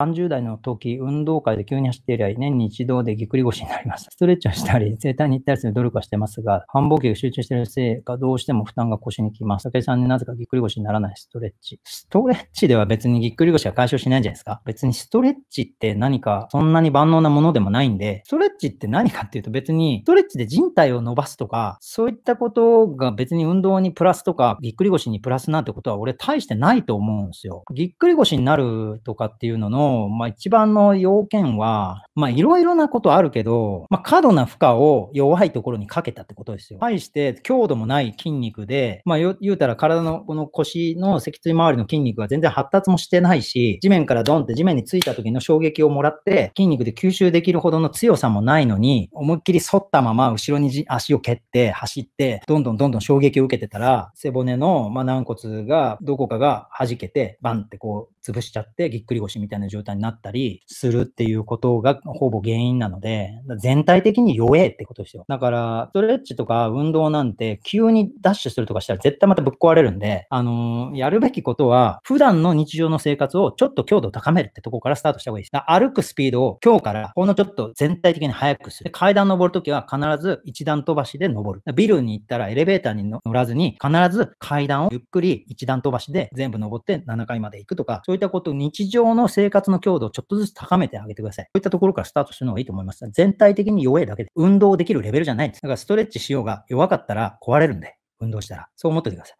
30代の時、運動会で急に走って以来、年に一度でぎっくり腰になります。ストレッチをしたり、整体に行ったりする努力はしてますが、繁忙期が集中しているせいか、どうしても負担が腰にきます。酒井さんになぜかぎっくり腰にならないストレッチ。ストレッチでは別にぎっくり腰は解消しないじゃないですか。別にストレッチって何かそんなに万能なものでもないんで、ストレッチって何かっていうと別に、ストレッチで人体を伸ばすとか、そういったことが別に運動にプラスとか、ぎっくり腰にプラスなんてことは俺大してないと思うんですよ。ぎっくり腰になるとかっていうのの、の、まあ、一番の要件は、まあいろいろなことあるけど、まあ過度な負荷を弱いところにかけたってことですよ。対して強度もない筋肉で、まあ言うたら体のこの腰の脊椎周りの筋肉が全然発達もしてないし、地面からドンって地面についた時の衝撃をもらって筋肉で吸収できるほどの強さもないのに、思いっきり反ったまま後ろに足を蹴って走って、どんどんどんどん衝撃を受けてたら、背骨のまあ軟骨がどこかが弾けて、バンってこう潰しちゃってぎっくり腰みたいな状態になったりするっていうことがほぼ原因なので、全体的に弱えってことですよ。だから、ストレッチとか運動なんて、急にダッシュするとかしたら絶対またぶっ壊れるんで、あのー、やるべきことは、普段の日常の生活をちょっと強度を高めるってとこからスタートした方がいいです。歩くスピードを今日から、ほんのちょっと全体的に速くする。階段登るときは必ず一段飛ばしで登る。ビルに行ったらエレベーターに乗らずに、必ず階段をゆっくり一段飛ばしで全部登って7階まで行くとか、そういったこと、を日常の生活の強度をちょっとずつ高めてあげてください。そういったところろからスタートするのがいいと思います。全体的に弱いだけで、運動できるレベルじゃないんです。だからストレッチしようが弱かったら壊れるんで、運動したら。そう思っててください。